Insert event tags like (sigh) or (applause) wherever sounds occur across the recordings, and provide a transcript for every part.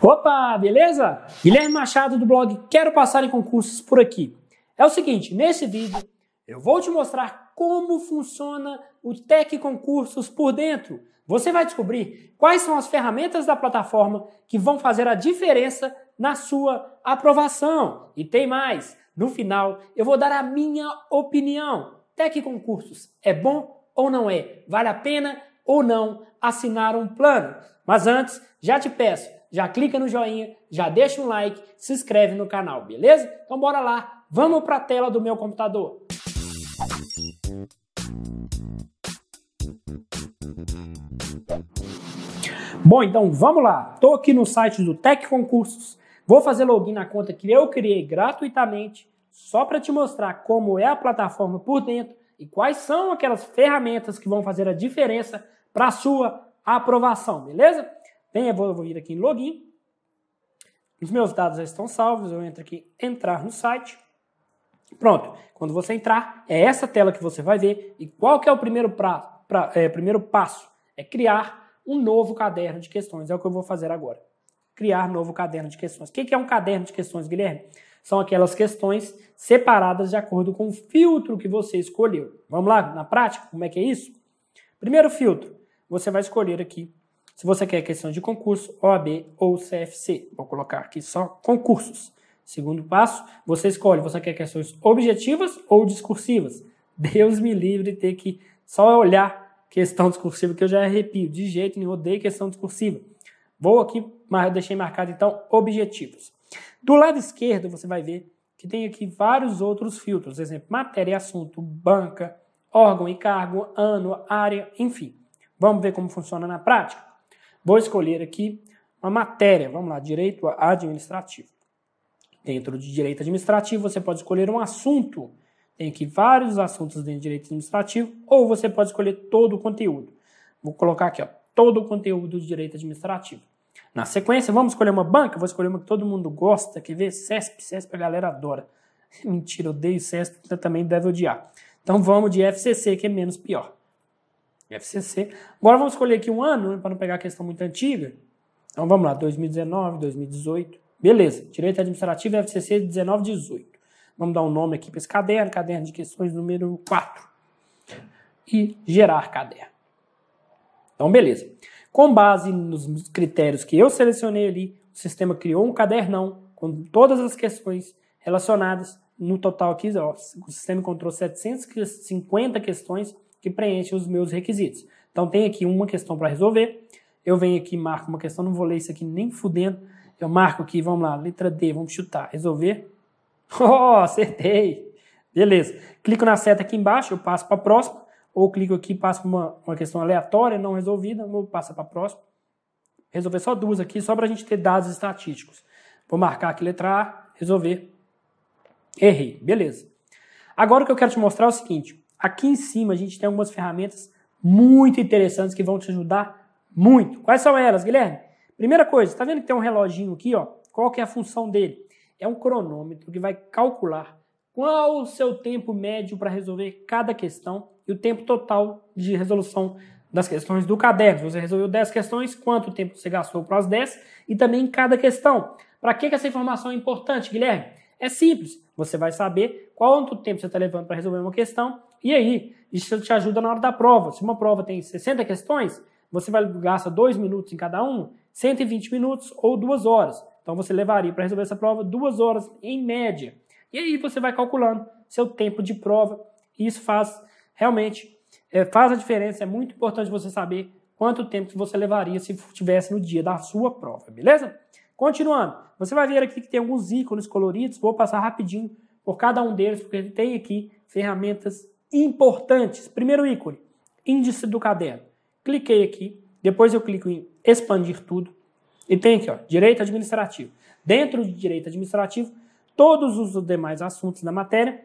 Opa, beleza? Guilherme Machado do blog Quero Passar em Concursos por aqui. É o seguinte, nesse vídeo eu vou te mostrar como funciona o Tec Concursos por dentro. Você vai descobrir quais são as ferramentas da plataforma que vão fazer a diferença na sua aprovação. E tem mais, no final eu vou dar a minha opinião. Tec Concursos é bom ou não é? Vale a pena ou não assinar um plano? Mas antes, já te peço, já clica no joinha, já deixa um like, se inscreve no canal, beleza? Então bora lá, vamos para a tela do meu computador. Bom, então vamos lá. Estou aqui no site do Tec Concursos. Vou fazer login na conta que eu criei gratuitamente, só para te mostrar como é a plataforma por dentro e quais são aquelas ferramentas que vão fazer a diferença para a sua a aprovação, beleza? Bem, eu vou, vir aqui em login. Os meus dados já estão salvos, eu entro aqui, entrar no site. Pronto, quando você entrar, é essa tela que você vai ver. E qual que é o primeiro, pra, pra é, primeiro passo? É criar um novo caderno de questões, é o que eu vou fazer agora. Criar novo caderno de questões. O que é um caderno de questões, Guilherme? São aquelas questões separadas de acordo com o filtro que você escolheu. Vamos lá, na prática, como é que é isso? Primeiro filtro, você vai escolher aqui se você quer questão de concurso, OAB ou CFC. Vou colocar aqui só concursos. Segundo passo, você escolhe, você quer questões objetivas ou discursivas. Deus me livre ter que só olhar questão discursiva, que eu já arrepio. De jeito nenhum, odeio questão discursiva. Vou aqui, mas deixei marcado então objetivos. Do lado esquerdo, você vai ver que tem aqui vários outros filtros, exemplo, matéria e assunto, banca, órgão e cargo, ano, área, enfim. Vamos ver como funciona na prática? Vou escolher aqui uma matéria, vamos lá, direito administrativo. Dentro de direito administrativo, você pode escolher um assunto. Tem aqui vários assuntos dentro de direito administrativo, ou você pode escolher todo o conteúdo. Vou colocar aqui, ó, todo o conteúdo de direito administrativo. Na sequência, vamos escolher uma banca? Vou escolher uma que todo mundo gosta, que vê CESP, CESP a galera adora. (laughs) Mentira, odeio CESP, você também deve odiar. Então vamos de FCC, que é menos pior. FCC. Agora vamos escolher aqui um ano, né, para não pegar a questão muito antiga. Então vamos lá, 2019, 2018. Beleza, Direito Administrativo FCC 19, 18. Vamos dar um nome aqui para esse caderno, caderno de questões número 4. E gerar caderno. Então, beleza. Com base nos critérios que eu selecionei ali, o sistema criou um cadernão com todas as questões relacionadas. No total aqui, ó, o sistema encontrou 750 questões que preenche os meus requisitos. Então tem aqui uma questão para resolver. Eu venho aqui, marco uma questão, não vou ler isso aqui nem fudendo. Eu marco aqui, vamos lá, letra D, vamos chutar, resolver. Oh, (laughs) acertei! Beleza. Clico na seta aqui embaixo, eu passo para a próxima. Ou clico aqui, passo para uma, uma questão aleatória, não resolvida, vou passar para a próxima. Resolver só duas aqui, só para a gente ter dados estatísticos. Vou marcar aqui letra A, resolver. Errei, beleza. Agora o que eu quero te mostrar é o seguinte: Aqui em cima a gente tem algumas ferramentas muito interessantes que vão te ajudar muito. Quais são elas, Guilherme? Primeira coisa, está vendo que tem um reloginho aqui, ó? Qual que é a função dele? É um cronômetro que vai calcular qual o seu tempo médio para resolver cada questão e o tempo total de resolução das questões do caderno. Você resolveu 10 questões, quanto tempo você gastou para as 10 e também cada questão. Para que, que essa informação é importante, Guilherme? É simples. Você vai saber quanto tempo você está levando para resolver uma questão e aí, isso te ajuda na hora da prova. Se uma prova tem 60 questões, você vai gastar 2 minutos em cada uma, 120 minutos ou 2 horas. Então você levaria para resolver essa prova 2 horas em média. E aí você vai calculando seu tempo de prova. E isso faz realmente é, faz a diferença. É muito importante você saber quanto tempo você levaria se tivesse no dia da sua prova, beleza? Continuando, você vai ver aqui que tem alguns ícones coloridos. Vou passar rapidinho por cada um deles, porque tem aqui ferramentas importantes. Primeiro ícone, índice do caderno. Cliquei aqui, depois eu clico em expandir tudo. E tem aqui, ó, direito administrativo. Dentro de direito administrativo, todos os demais assuntos da matéria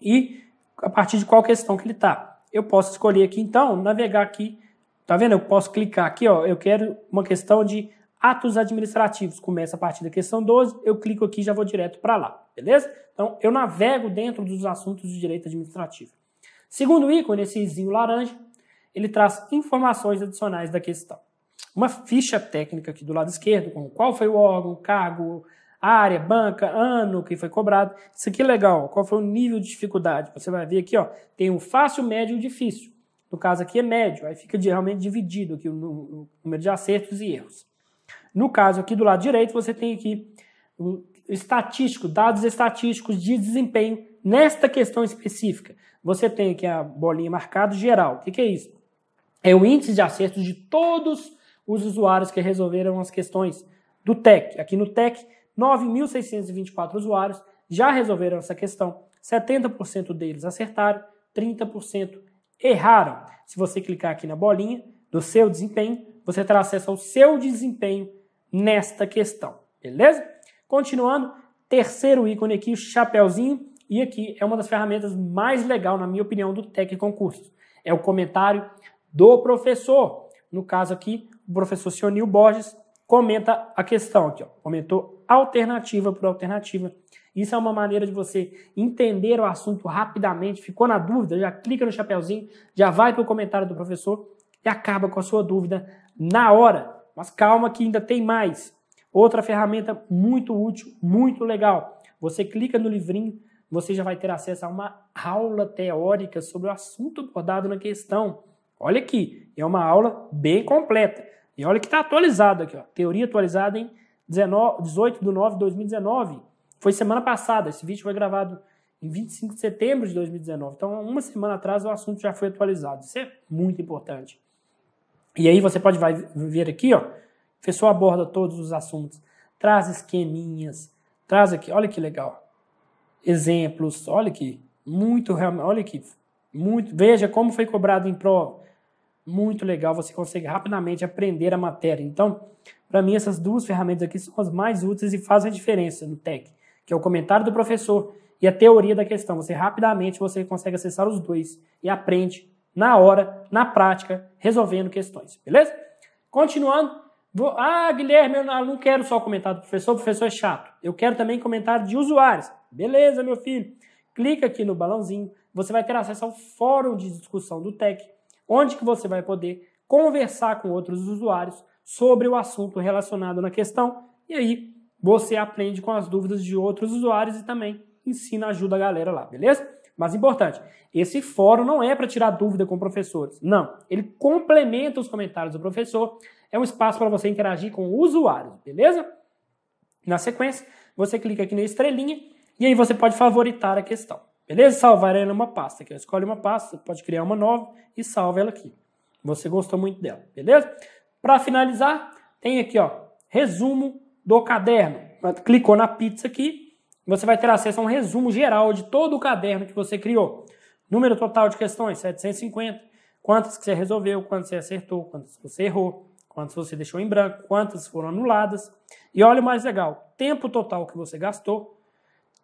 e a partir de qual questão que ele está. Eu posso escolher aqui, então, navegar aqui. Tá vendo? Eu posso clicar aqui, ó. Eu quero uma questão de atos administrativos. Começa a partir da questão 12, eu clico aqui e já vou direto para lá beleza? Então, eu navego dentro dos assuntos de direito administrativo. Segundo ícone, esse izinho laranja, ele traz informações adicionais da questão. Uma ficha técnica aqui do lado esquerdo, com qual foi o órgão, cargo, área, banca, ano que foi cobrado. Isso aqui é legal, qual foi o nível de dificuldade. Você vai ver aqui, ó, tem o um fácil, médio e difícil. No caso aqui é médio, aí fica realmente dividido aqui o número de acertos e erros. No caso aqui do lado direito, você tem aqui estatístico, dados estatísticos de desempenho nesta questão específica. Você tem aqui a bolinha marcada geral. O que, que é isso? É o índice de acerto de todos os usuários que resolveram as questões do TEC. Aqui no TEC, 9.624 usuários já resolveram essa questão. 70% deles acertaram, 30% erraram. Se você clicar aqui na bolinha do seu desempenho, você terá acesso ao seu desempenho nesta questão, beleza? Continuando, terceiro ícone aqui, o chapéuzinho, e aqui é uma das ferramentas mais legal, na minha opinião, do Tec Concursos. É o comentário do professor. No caso aqui, o professor Sionil Borges comenta a questão aqui, ó. comentou alternativa por alternativa. Isso é uma maneira de você entender o assunto rapidamente. Ficou na dúvida? Já clica no chapéuzinho, já vai para o comentário do professor e acaba com a sua dúvida na hora. Mas calma que ainda tem mais. Outra ferramenta muito útil, muito legal. Você clica no livrinho, você já vai ter acesso a uma aula teórica sobre o assunto abordado na questão. Olha aqui, é uma aula bem completa. E olha que está atualizado aqui, ó. teoria atualizada em 19, 18 de 9 de 2019. Foi semana passada, esse vídeo foi gravado em 25 de setembro de 2019. Então, uma semana atrás o assunto já foi atualizado. Isso é muito importante. E aí você pode ver aqui, ó, o professor aborda todos os assuntos, traz esqueminhas, traz aqui, olha que legal. Exemplos, olha aqui, muito realmente, olha aqui, muito, veja como foi cobrado em prova. Muito legal, você consegue rapidamente aprender a matéria. Então, para mim essas duas ferramentas aqui são as mais úteis e fazem a diferença no TEC, que é o comentário do professor e a teoria da questão. Você rapidamente você consegue acessar os dois e aprende na hora, na prática, resolvendo questões, beleza? Continuando, Vou, ah, Guilherme, eu não quero só comentário do professor, o professor é chato. Eu quero também comentário de usuários. Beleza, meu filho. Clica aqui no balãozinho, você vai ter acesso ao fórum de discussão do TEC, onde que você vai poder conversar com outros usuários sobre o assunto relacionado na questão. E aí, você aprende com as dúvidas de outros usuários e também ensina, ajuda a galera lá, beleza? Mas importante, esse fórum não é para tirar dúvida com professores. Não, ele complementa os comentários do professor é um espaço para você interagir com o usuário, beleza? Na sequência, você clica aqui na estrelinha e aí você pode favoritar a questão, beleza? Salvar ela em uma pasta. Aqui eu escolho uma pasta, pode criar uma nova e salva ela aqui. Você gostou muito dela, beleza? Para finalizar, tem aqui ó, resumo do caderno. Clicou na pizza aqui, você vai ter acesso a um resumo geral de todo o caderno que você criou. Número total de questões, 750. Quantas que você resolveu, quantas você acertou, quantas você errou quantas você deixou em branco, quantas foram anuladas. E olha o mais legal: tempo total que você gastou,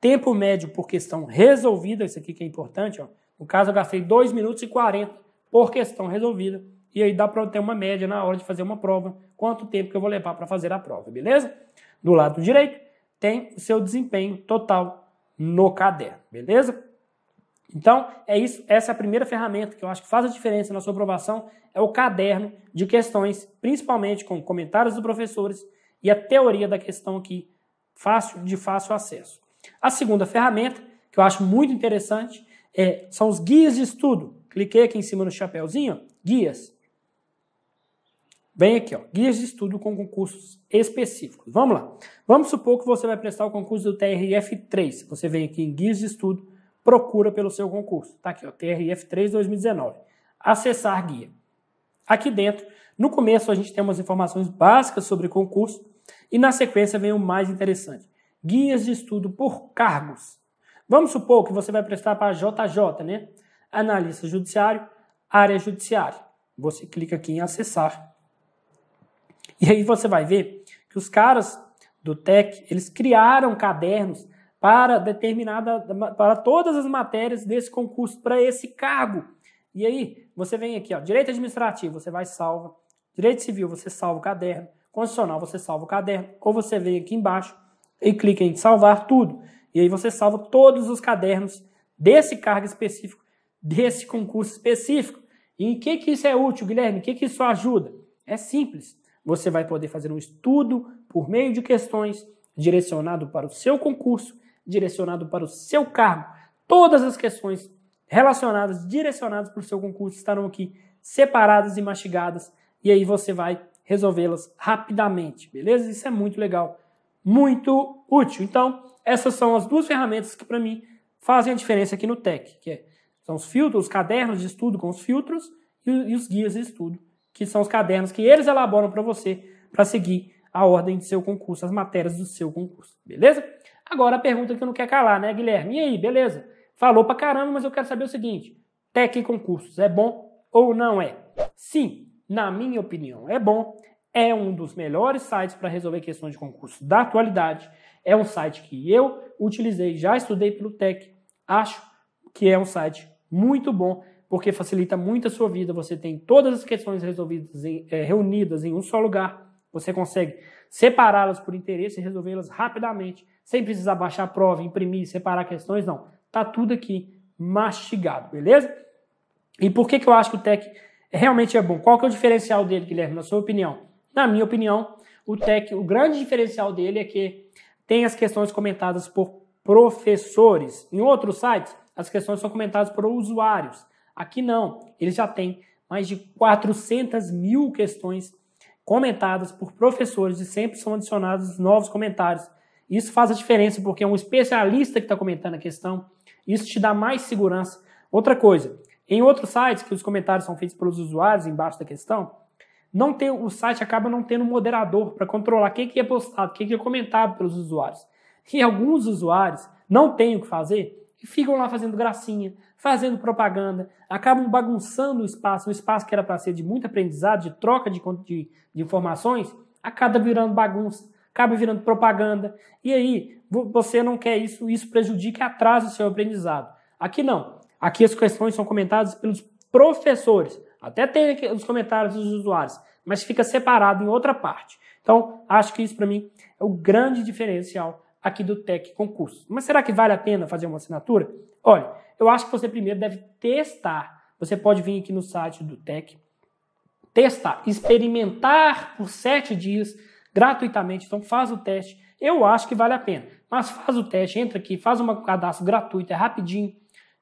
tempo médio por questão resolvida, isso aqui que é importante. Ó. No caso, eu gastei 2 minutos e 40 por questão resolvida. E aí dá para ter uma média na hora de fazer uma prova, quanto tempo que eu vou levar para fazer a prova, beleza? Do lado direito tem o seu desempenho total no caderno, beleza? Então, é isso, essa é a primeira ferramenta que eu acho que faz a diferença na sua aprovação, é o caderno de questões, principalmente com comentários dos professores e a teoria da questão aqui, fácil, de fácil acesso. A segunda ferramenta, que eu acho muito interessante, é, são os guias de estudo. Cliquei aqui em cima no chapéuzinho, guias. Vem aqui, ó, guias de estudo com concursos específicos. Vamos lá. Vamos supor que você vai prestar o concurso do TRF3. Você vem aqui em guias de estudo procura pelo seu concurso. Está aqui, ó, TRF3 2019. Acessar guia. Aqui dentro, no começo a gente tem umas informações básicas sobre concurso e na sequência vem o mais interessante. Guias de estudo por cargos. Vamos supor que você vai prestar para a JJ, né? Analista Judiciário, Área Judiciária. Você clica aqui em acessar. E aí você vai ver que os caras do TEC, eles criaram cadernos para determinada, para todas as matérias desse concurso, para esse cargo. E aí, você vem aqui, ó, direito administrativo, você vai salva. Direito civil, você salva o caderno. Constitucional, você salva o caderno. Ou você vem aqui embaixo e clica em salvar tudo. E aí você salva todos os cadernos desse cargo específico, desse concurso específico. E o que, que isso é útil, Guilherme? O que, que isso ajuda? É simples. Você vai poder fazer um estudo por meio de questões direcionado para o seu concurso direcionado para o seu cargo. Todas as questões relacionadas, direcionadas para o seu concurso, estarão aqui separadas e mastigadas, e aí você vai resolvê-las rapidamente, beleza? Isso é muito legal, muito útil. Então, essas são as duas ferramentas que, para mim, fazem a diferença aqui no TEC, que é, são os filtros, os cadernos de estudo com os filtros e, e os guias de estudo, que são os cadernos que eles elaboram para você para seguir a ordem do seu concurso, as matérias do seu concurso, beleza? Agora a pergunta que não quer calar, né, Guilherme? E aí, beleza? Falou pra caramba, mas eu quero saber o seguinte: TEC e concursos é bom ou não é? Sim, na minha opinião, é bom. É um dos melhores sites para resolver questões de concurso da atualidade. É um site que eu utilizei, já estudei pelo TEC. Acho que é um site muito bom, porque facilita muito a sua vida. Você tem todas as questões resolvidas em, é, reunidas em um só lugar. Você consegue separá-las por interesse e resolvê-las rapidamente sem precisar baixar a prova, imprimir, separar questões, não. Tá tudo aqui mastigado, beleza? E por que, que eu acho que o TEC realmente é bom? Qual que é o diferencial dele, Guilherme, na sua opinião? Na minha opinião, o TEC, o grande diferencial dele é que tem as questões comentadas por professores. Em outros sites, as questões são comentadas por usuários. Aqui não, ele já tem mais de 400 mil questões comentadas por professores e sempre são adicionados novos comentários. Isso faz a diferença porque é um especialista que está comentando a questão. Isso te dá mais segurança. Outra coisa, em outros sites que os comentários são feitos pelos usuários embaixo da questão, não tem, o site acaba não tendo um moderador para controlar o que, que é postado, o que, que é comentado pelos usuários. E alguns usuários não têm o que fazer e ficam lá fazendo gracinha, fazendo propaganda, acabam bagunçando o espaço, um espaço que era para ser de muito aprendizado, de troca de, de, de informações, acaba virando bagunça acaba virando propaganda. E aí, você não quer isso, isso prejudica e atrasa o seu aprendizado. Aqui não. Aqui as questões são comentadas pelos professores. Até tem os comentários dos usuários, mas fica separado em outra parte. Então, acho que isso para mim é o grande diferencial aqui do Tec Concurso. Mas será que vale a pena fazer uma assinatura? Olha, eu acho que você primeiro deve testar. Você pode vir aqui no site do Tec, testar, experimentar por sete dias gratuitamente. Então faz o teste. Eu acho que vale a pena. Mas faz o teste, entra aqui, faz um cadastro gratuito, é rapidinho.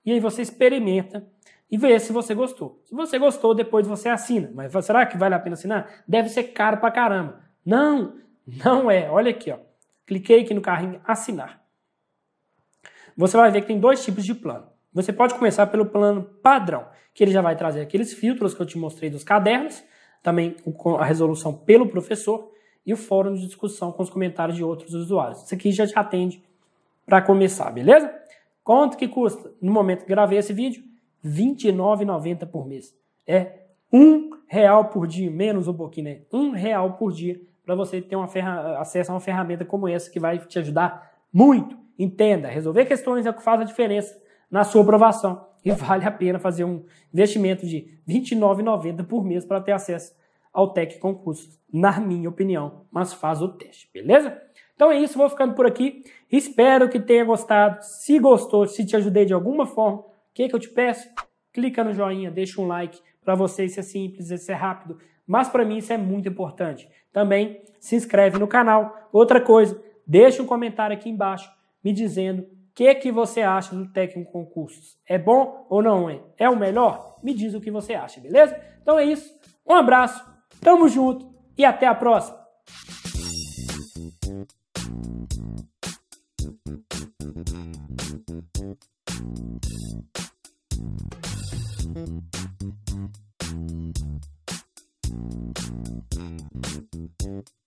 E aí você experimenta e vê se você gostou. Se você gostou, depois você assina. Mas será que vale a pena assinar? Deve ser caro pra caramba. Não, não é. Olha aqui, ó. Cliquei aqui no carrinho assinar. Você vai ver que tem dois tipos de plano. Você pode começar pelo plano padrão, que ele já vai trazer aqueles filtros que eu te mostrei dos cadernos, também a resolução pelo professor, e o fórum de discussão com os comentários de outros usuários. Isso aqui já te atende para começar, beleza? Quanto que custa? No momento que gravei esse vídeo, R$ 29,90 por mês. É um real por dia, menos um pouquinho, né? Um real por dia para você ter uma ferra... acesso a uma ferramenta como essa que vai te ajudar muito. Entenda, resolver questões é o que faz a diferença na sua aprovação. E vale a pena fazer um investimento de R$ 29,90 por mês para ter acesso ao Tec Concursos, na minha opinião, mas faz o teste, beleza? Então é isso, vou ficando por aqui. Espero que tenha gostado. Se gostou, se te ajudei de alguma forma, o que, é que eu te peço? Clica no joinha, deixa um like. Para você isso é simples, isso é rápido, mas para mim isso é muito importante. Também se inscreve no canal. Outra coisa, deixa um comentário aqui embaixo me dizendo o que, é que você acha do técnico concursos. É bom ou não é? É o melhor? Me diz o que você acha, beleza? Então é isso. Um abraço Tamo junto e até a próxima! Thank you.